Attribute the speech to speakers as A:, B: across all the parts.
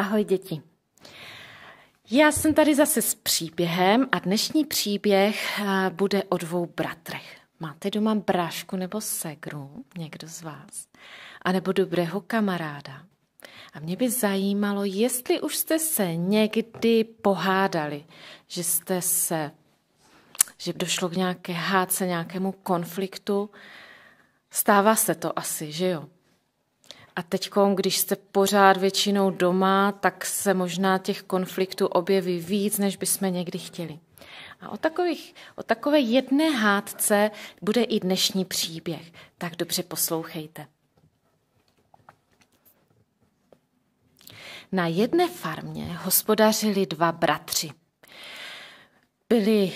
A: Ahoj děti. Já jsem tady zase s příběhem a dnešní příběh eh, bude o dvou bratrech. Máte doma brášku nebo segru, někdo z vás, anebo dobrého kamaráda. A mě by zajímalo, jestli už jste se někdy pohádali, že jste se, že došlo k nějaké hádce, nějakému konfliktu. Stává se to asi, že jo? A teď, když jste pořád většinou doma, tak se možná těch konfliktů objeví víc, než bychom někdy chtěli. A o, takových, o takové jedné hádce bude i dnešní příběh. Tak dobře poslouchejte. Na jedné farmě hospodařili dva bratři. Byli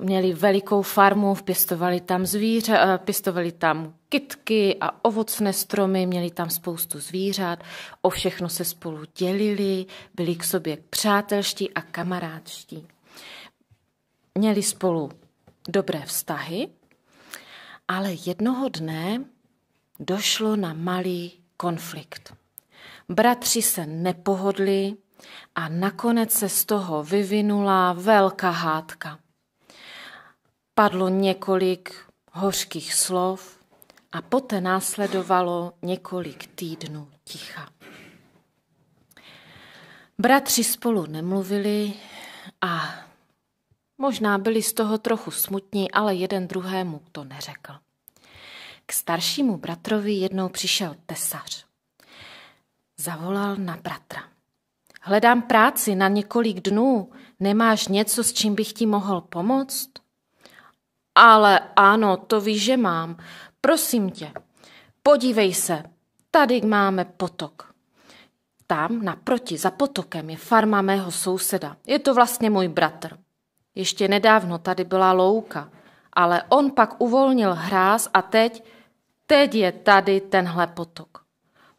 A: měli velikou farmu, pěstovali tam zvíře, eh, pěstovali tam kytky a ovocné stromy, měli tam spoustu zvířat, o všechno se spolu dělili, byli k sobě přátelští a kamarádští. Měli spolu dobré vztahy, ale jednoho dne došlo na malý konflikt. Bratři se nepohodli a nakonec se z toho vyvinula velká hádka. Padlo několik hořkých slov a poté následovalo několik týdnů ticha. Bratři spolu nemluvili a možná byli z toho trochu smutní, ale jeden druhému to neřekl. K staršímu bratrovi jednou přišel tesař. Zavolal na bratra. Hledám práci na několik dnů. Nemáš něco, s čím bych ti mohl pomoct? Ale ano, to víš, že mám. Prosím tě, podívej se, tady máme potok. Tam naproti, za potokem, je farma mého souseda. Je to vlastně můj bratr. Ještě nedávno tady byla louka, ale on pak uvolnil hráz a teď, teď je tady tenhle potok.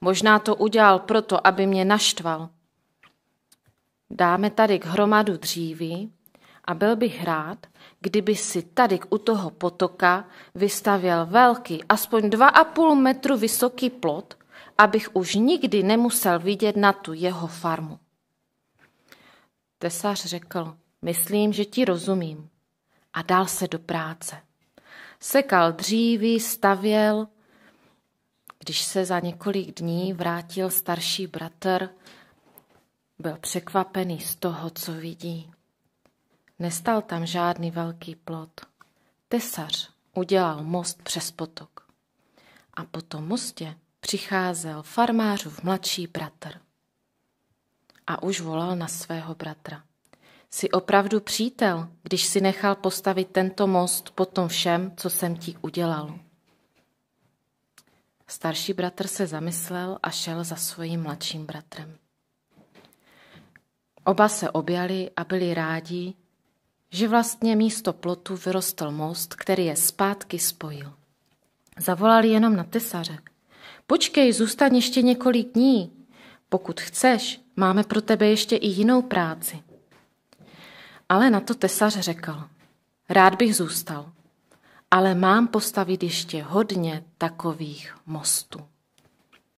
A: Možná to udělal proto, aby mě naštval. Dáme tady k hromadu dříví, a byl bych rád, kdyby si tady u toho potoka vystavěl velký, aspoň 2,5 metru vysoký plot, abych už nikdy nemusel vidět na tu jeho farmu. Tesař řekl, myslím, že ti rozumím. A dal se do práce. Sekal dříví, stavěl. Když se za několik dní vrátil starší bratr, byl překvapený z toho, co vidí. Nestal tam žádný velký plot. Tesař udělal most přes potok. A po tom mostě přicházel farmářův mladší bratr. A už volal na svého bratra. Jsi opravdu přítel, když si nechal postavit tento most po tom všem, co jsem ti udělal. Starší bratr se zamyslel a šel za svým mladším bratrem. Oba se objali a byli rádi, že vlastně místo plotu vyrostl most, který je zpátky spojil. Zavolali jenom na tesaře. Počkej, zůstaň ještě několik dní. Pokud chceš, máme pro tebe ještě i jinou práci. Ale na to tesař řekl. Rád bych zůstal, ale mám postavit ještě hodně takových mostů.